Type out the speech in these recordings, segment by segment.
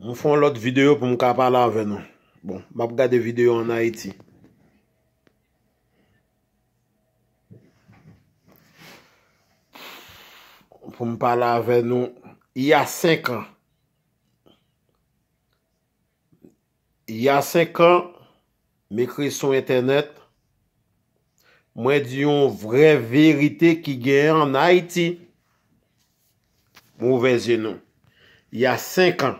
Mwen fwen lot videyo pou mwen ka pala avè nou. Bon, mwen ap gade videyo an Haiti. Pou mwen pala avè nou, ya 5 an. Ya 5 an, mwen kre son internet, mwen diyon vre verite ki gen an Haiti. Mwen vè zè nou. Ya 5 an.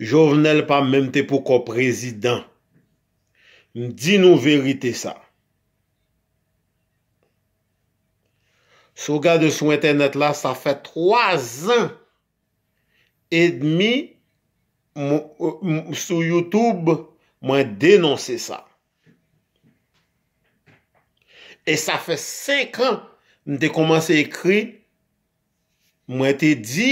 Jouvenel pa mèm te pou ko prezident. Ndi nou verite sa. Sou gade sou internet la, sa fè 3 an et demi euh, sou Youtube mwen denonse sa. E sa fè 5 an nte komanse ekri mwen te di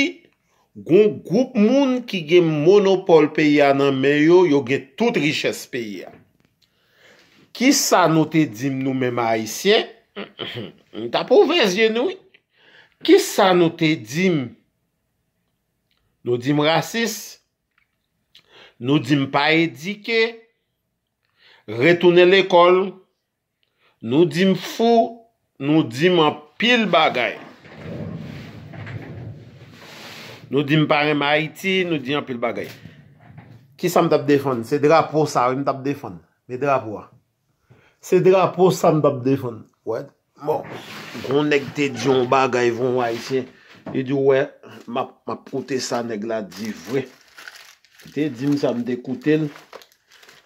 Goun goup moun ki gen monopol peyi anan meyo yo gen tout riches peyi anan. Kisa nou te dim nou mèma a isye? Nta pou vezye nou. Kisa nou te dim? Nou dim rasis? Nou dim pa edike? Retounen lekol? Nou dim fou? Nou dim an pil bagay? Nou di m parem a iti, nou di yon pil bagay. Ki sa m tap defon? Se drapo sa m tap defon? Me drapo a? Se drapo sa m tap defon? Wè? Mò, bon, goun ek te di yon bagay voun a iti, yidou wè, m ap koute sa neg la di vre. Te di m sa m dekoute l,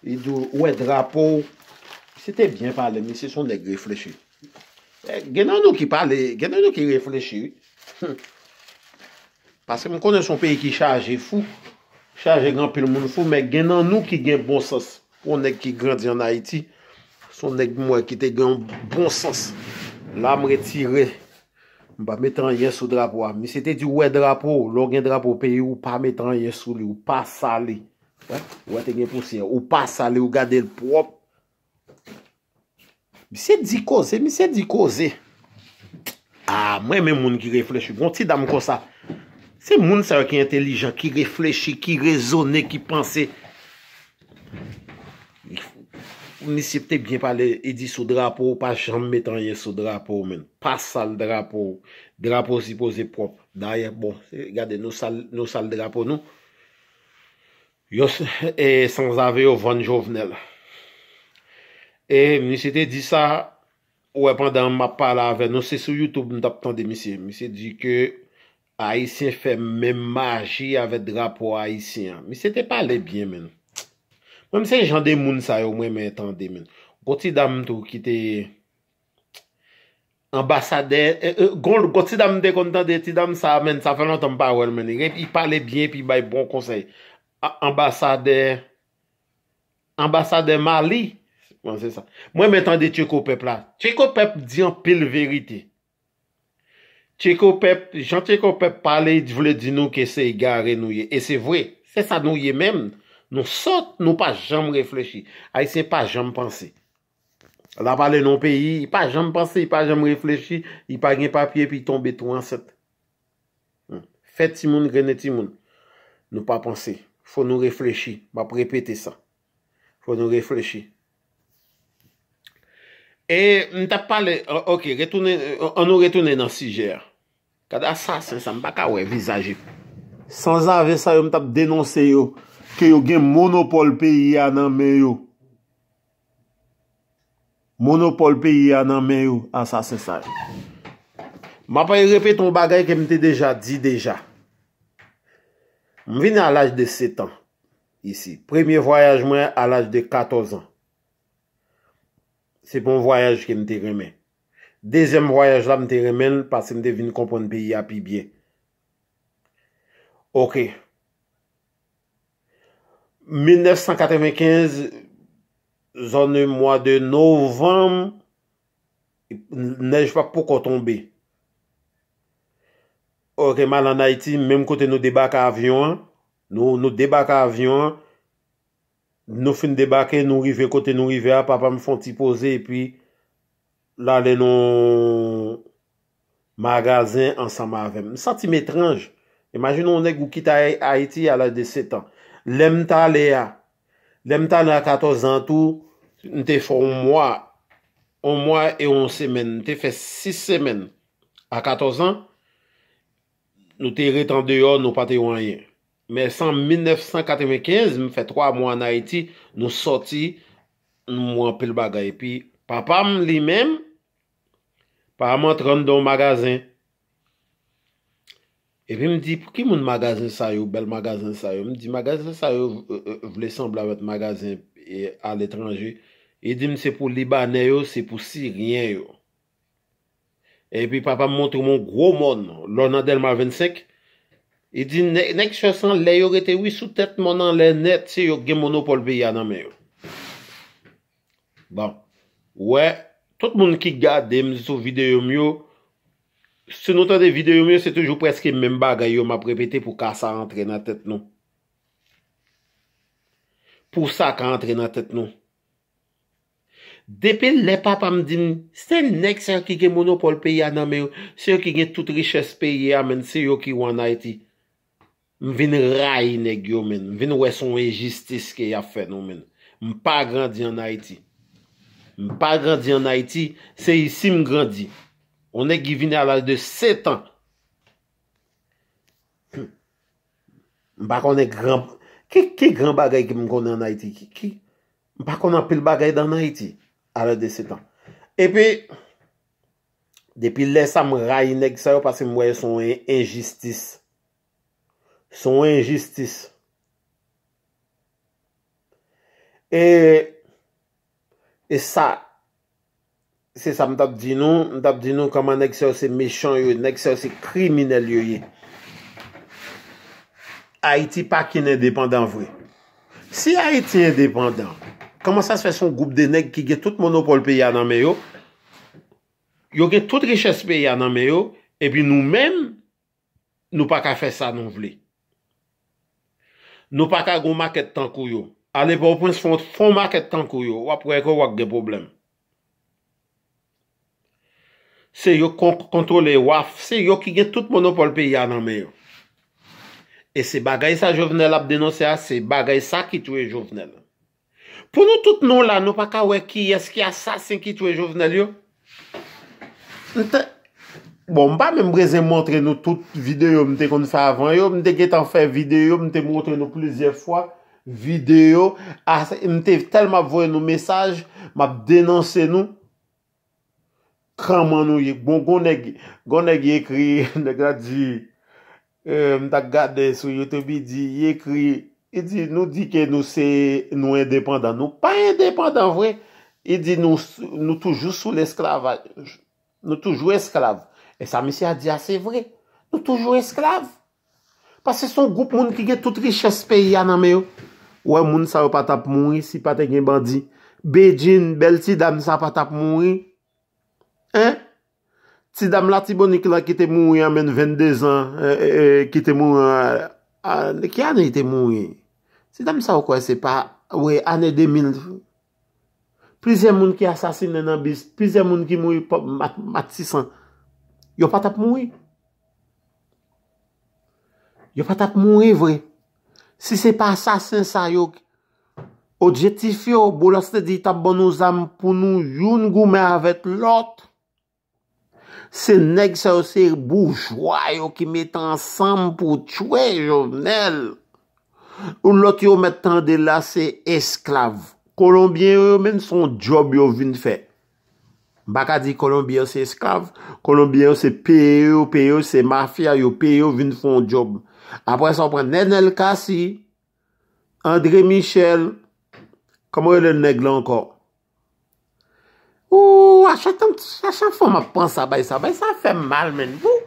yidou wè drapo, se te byen pale, mi se son neg reflechi. Eh, genan nou ki pale, genan nou ki reflechi, genan nou ki reflechi, hm. Paske mi kone son peyi ki chaje fou Chaje gran pil moun fou Me gen nan nou ki gen bon sos Ou nek ki grandi an Haiti Son nek mwen ki te gen bon sos La mre tire Mba metan yen sou drapo Mi se te di oue drapo Lò gen drapo peyi ou pa metan yen sou li Ou pa sale Ou pa sale ou gade l'prop Mi se di koze A mwen men moun ki reflechu Gon ti dam kon sa Se moun sa yon ki entelijan, ki reflechi, ki rezone, ki panse. Mi se pte bien pale, e di sou drapo, pa chan metan ye sou drapo men. Pa sal drapo. Drapo si pose prop. Da ye, bon, gade nou sal drapo nou. Yos, e sans ave yo van jovenel. E mi se te di sa, ou e pandan ma pale ave, nou se sou Youtube nou tap tante mi se. Mi se di ke, Aisyen fè mè magi avè drapo aisyen Mè se te pale bie men Mèm se jan de moun sa yo mèm entande men Goti dam tou ki te Ambasade euh, euh, Goti dam te kontande ti dam sa men Sa fèlant an pa wèl men Mèm i pale bie pi bay bon konsey Ambasade Ambasade Mali bon, Mèm entande Tcheko pep la Tcheko pep diyan pil verite Mèm Che ko pep, jan che ko pep pale yi vle di nou ke se yi ga renouye. E se vwe, se sa nouye men, nou sot nou pa jom reflechi. Ay ah, se pa jom pense. La pale nou peyi, pa jom pense, pa jom reflechi, yi pa gen papye pi tombe tou anset. Hmm. Fet timoun, grenet timoun. Nou pa pense, fwo nou reflechi. Ba prepeti sa, fwo nou reflechi. E mi tap pale, ok, an nou retounen nan sijer. Kad asasen sa, mi baka wey vizajif. San zave sa yo, mi tap denonse yo, ki yo gen monopol peyi ananmen yo. Monopol peyi ananmen yo, asasen sa yo. Ma pa yo repete mou bagay ke mi te deja, di deja. Mi vine al aj de 7 an. Premye voyaj mwen al aj de 14 an. Se pou bon m voyaj ke m te remen. Dezem voyaj la m te remen, pa se m te vin kompon peyi api byen. Ok. 1995, zon mwa de novem, nej pa pou kon tombe. Ok, man an Haiti, menm kote nou debak avyon, nou debak avyon, Nou fin debake, nou rive kote nou rive a, papa mi fon ti pose e pi la le nou magazin ansan ma avem. San ti metranj. Imagin nou nek ou kitay Haiti ala de 7 an. Lemta le a. Lemta le e a 14 an tou, nou te fè ou mwa, ou mwa e ou semen. Nou te fè 6 semen a 14 an, nou te retan deyo nou pati wanyen. Mè san 1995, mè fè 3 moun an Haiti, nou soti, nou moun apil bagay. Epi, papam li mèm, papam an tron don magazin. Epi m di, pou ki moun magazin sa yo, bel magazin sa yo? M di, magazin sa yo, vle san blavet magazin al etranjou. Epi, dim se pou Libanè yo, se pou Sirien yo. Epi, papam m montre moun gro mon, lor nan del ma 25, E di, nek se san le yo rete ou, wi sou tet monan le net se yo gemono polpe ya nan me yo. Bon. Ouè, tout moun ki gade dem sou videyo myo, se nou tande videyo myo, se toujou preske mèmba gaya yo ma prepete pou kasa antre nan tet nou. Pou sa ka antre nan tet nou. Depè le papa m di, se nek se an ki gemono polpe ya nan me yo, se yo ki gen tout liches pe ye, amen, se yo ki wanay ti. Mwen vin ray nek yo men. Mwen vin wè son enjistis ke ya fè non men. Mwen pa grandi an Aiti. Mwen pa grandi an Aiti. Se yisi mwen grandi. Onen ki vini alal de 7 an. Mwen pa konen gran. Ki gran bagay ki mwen konen an Aiti ki? Ki? Mwen pa konen pil bagay dan Aiti. Alal de 7 an. E pi. E pi. De pi lè sa mwen ray nek se yo. Pase mwen wè son enjistis. Son enjistis. E, e sa, se sa mtap di nou, mtap di nou koman nek se yo se mechon yo, nek se yo se kriminel yo ye. Haiti pa ki nè indépendant vwe. Si Haiti indépendant, koman sa se fè son goup de neg ki ge tout monopole pe ya nan me yo, yo ge tout richesse pe ya nan me yo, e bi nou men, nou pa ka fè sa nou vleye. Nou pa ka goun maket tankou yo. A lè pa ou prins fond, fond maket tankou yo. Wap wèk yo wak de problem. Se yo kontrole waf, se yo ki gen tout monopole pe ya nan mè yo. E se bagay sa jovenel ap denose a, se bagay sa ki twe jovenel. Pou nou tout nou la, nou pa ka wè ki eski asasin ki twe jovenel yo. Nè te... Bon, mwen pa mwen breze montre nou tout videyo mwen te kon fè avan yo. Mwen te getan fè videyo, mwen te montre nou plizye fwa videyo. Ah, mwen te tel ma vwe nou mesaj, ma denanse nou. Kranman nou, bon, gwen ek ye kri, e, mwen ta gade sou YouTube, mwen te bi di ye kri, mwen te di nou di ke nou se nou endepan dan nou. Pa endepan dan vwe, mwen te di nou toujou sou l'esklav, mwen te di nou toujou esklav. E sa misi a di ah, a, se vre, nou toujou esklave. Pas se son goup moun ki gen tout riches peyi anan me yo. Ouè moun sa w patap mouni, si paten gen bandi. Bejine, bel ti dam sa patap mouni. Hein? Ti dam lati boni kila ki te mouni amen 22 an, ki te mouni anan, ki anan ite mouni. Ti dam sa w kwa se pa, ouè, anan 2000. Plize moun ki asasine nan bis, plize moun ki mouni matis anan. Yo pat ap mouni. Yo pat ap mouni vre. Si se pa sa sensa yo, o jetifi yo, bo las te ditabon nou zam pou nou youn goumen avet lot. Se neg sa yo se boujwa yo ki met ansam pou tchwe yo nel. Ou lot yo met tan de la se esklav. Kolombien yo men son job yo vin fek. Mbaka di Kolombiyan se skav, Kolombiyan se peyo, peyo se mafya yo, peyo vin fon job. Apre se opren Nenel Kassi, André Michel, kama yo le negle ankor. Ou, a chan fon ma pan sa bay, sa bay, sa fe mal men. Ou,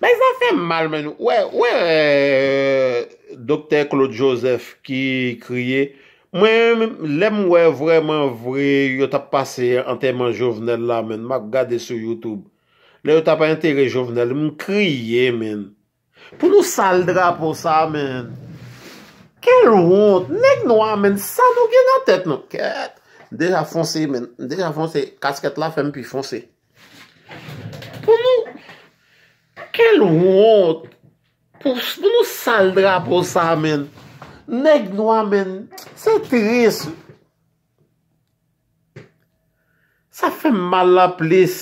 bay sa fe mal men. Ou, ou, euh, Dr. Claude Joseph ki kriye, Mwen, mwen, lè mwen vreman vre, yo tap pase an teman jovenel la, men, mak gade sou YouTube. Le yo tap an entere jovenel, mwen kriye, men. Poun nou sal dra pou sa, men. Kèl wot, nek nou a, men, sa nou gen an tet nou. Kèt, deja fonse, men, deja fonse, kasket la fèm, pi fonse. Poun nou, kèl wot, pou nou sal dra pou sa, men, nek nou a, men, men, Se tris. Sa fe mala plis.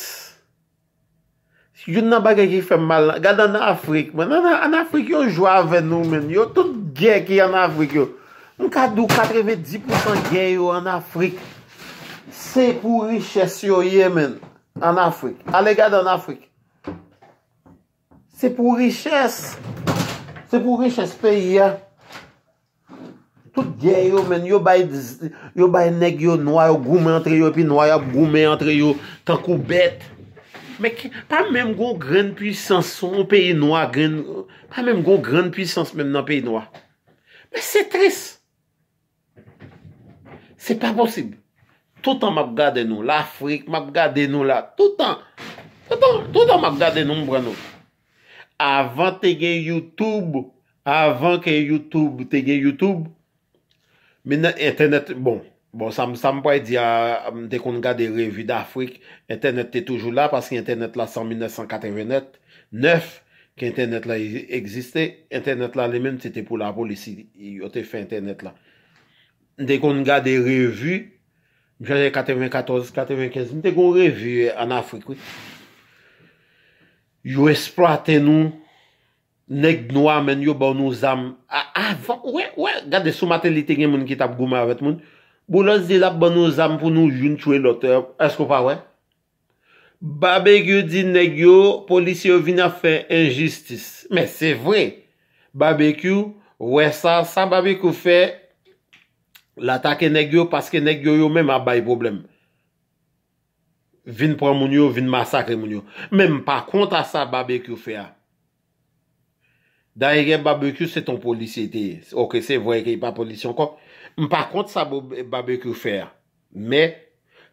Si joun nan bagan ki fe mala. Gade an Afrik men. An Afrik yo jwa aven nou men. Yo tout gen ki an Afrik yo. Un kadou 90% gen yo an Afrik. Se pou riches yo ye men. An Afrik. Ale gade an Afrik. Se pou riches. Se pou riches peye ya. Tout diè yo men, yo bay nek yo noa yo goume antre yo, pi noa yo goume antre yo, tankou bet. Mèk, pa mèm gò gren pwisanson peyi noa, pa mèm gò gren pwisans mèm nan peyi noa. Mè, se tris. Se pa posib. Toutan map gade nou, la Afrik, map gade nou la, toutan, toutan, toutan map gade nou mbran nou. Avan te gen YouTube, avan ke YouTube te gen YouTube, Men, internet, bon, bon, sa mwen pa e di ya, dekoun gade revu d'Afrik, internet te toujou la, paski internet la 189, neuf, ki internet la e, existé, internet la le men, se te pou la boli si yo te fe internet la. Ndekoun gade revu, janeye 94, 95, ndekoun revu an Afrik, wè. Yo esplo a ten nou... Nèk nou amèn yo ban nou zam. A, a, wè, wè. Gade sou matè litè gen moun ki tap gouman avèt moun. Boulons di la ban nou zam pou nou joun chouè lotè. Eh, esko pa wè? Babèk yo di nèk yo, polisyo vin a fè enjistis. Mè, se vre. Babèk yo, wè sa. Sa babèk yo fè, l'atake nèk yo, paske nèk yo yo mèm a bay problem. Vin prè moun yo, vin masakre moun yo. Mèm pa konta sa babèk yo fè a. Da e gen Babeku se ton polisi ete. Ok, se voye ki e pa polisi an kom. Par kont sa bo Babeku fer. Me,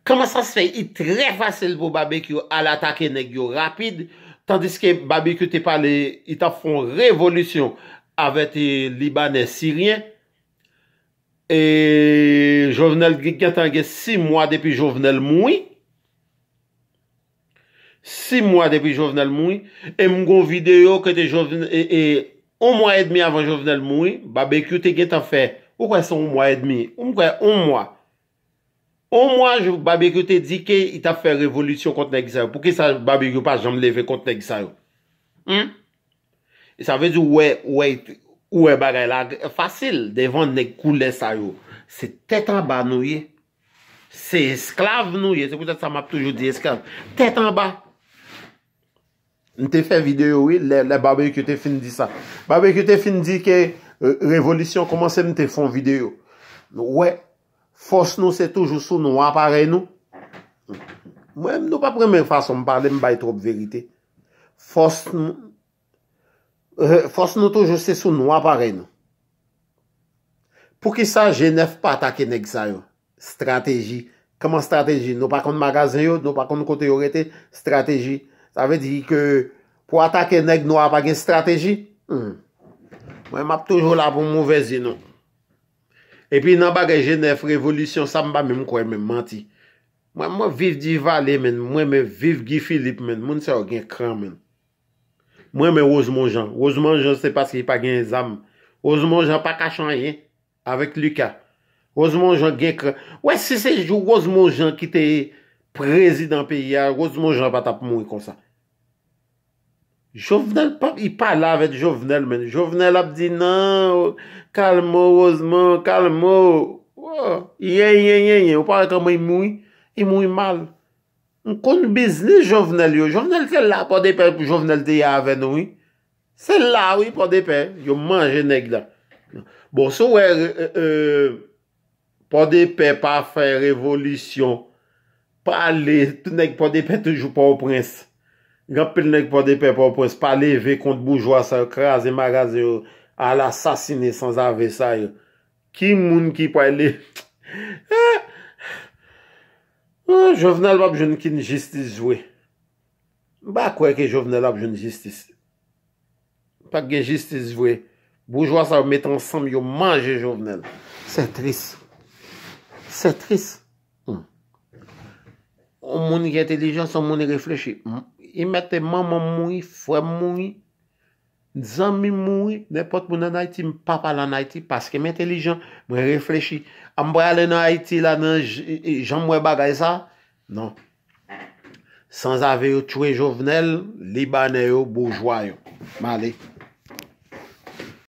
kama sa se fe, e trefasel bo Babeku al atake negyo rapide. Tandis ki Babeku te pale, e ta fon revolusyon avete libanen siryen. E jovenel Gintang e si mwa depi jovenel mwi. 6 mwa depi jovenel mwen, e mgon videyo ke te jovenel, e 1 mwa edmi avan jovenel mwen, babekyo te gen ta fe, pou kwa se 1 mwa edmi, ou mwen kwa 1 mwa, 1 mwa babekyo te di ke, ita fe revolutyon konten ek sa yo, pou ki sa babekyo pa jom leve konten ek sa yo, hmm, e sa ve di ouwe, ouwe bagay la, e fasil, devan nek koule sa yo, se tetan ba nou ye, se esklave nou ye, se pwede sa map toujou di esklave, tetan ba, Nte fè videyo wè, lè babè kyo te fin di sa. Babè kyo te fin di ke euh, revolutyon komanse mte fè videyo. Nou wè, fòs nou se toujou sou nou apare nou. Mwen nou pa premen fason mparle mbay trop verite. Fòs nou, euh, fòs nou toujou se sou nou apare nou. Pou ki sa, jenef pa atake nek sa yo. Strateji. Kaman strateji? Nou pa kon magazen yo, nou pa kon kote yo rete. Strateji. Sa ve di ke pou atake neg no a bagen strategi? Hmm. Mwen map toujou la pou mou vezinon. E pi nan bagen jenef, revolutyon, sa mba mwen kwen mwen manti. Mwen mwen viv Di Vale men, mwen mwen viv Guy Philippe men, mwen se o gen kran men. Mwen mwen oz moun jan. Oz moun jan se pas ki pa gen zam. Oz moun jan pa kachan ye, avek Luka. Oz moun jan gen kran. Ouè si se jou oz moun jan ki te ye, Prezident pi ya, rozman jan pat ap moun kon sa. Jovenel, pa, i pala avet jovenel men. Jovenel ap di nan, kalman rozman, kalman. Ou, yen, yen, yen, yen. Ou parek an moun moun, moun mal. M kon biznis jovenel yo. Jovenel se la, pa depe, jovenel de ya aven woy. Se la woy, pa depe, yo manje neg la. Bon, sou e, euh, e, euh, e, pa depe pa fè revolisyon. Pa le, tout nek pa depe toujou pa ou prens. Gapil nek pa depe pa ou prens. Pa le ve kont boujwa sa yo, krasi, marasi ah! oh, yo. A la sasini san zave sa yo. Ki moun ki pa le? Jovenel wap joun ki jistis vwe. Ba kwe ke jovenel wap joun jistis? Pak gen jistis vwe. Boujwa sa yo met ansam yo manje jovenel. Se tris. Se tris. ou mouni gen telijans, ou mouni reflechi. I mette moun moun mouni, fwen mouni, zan mi mouni, nepot moun nan Haiti, mpapa lan Haiti, paske mwen telijans, mwen reflechi. An mwen ale nan Haiti, jan mwen bagay sa, non. San zave yo tue jovenel, libanè yo, boujwayo. Mali.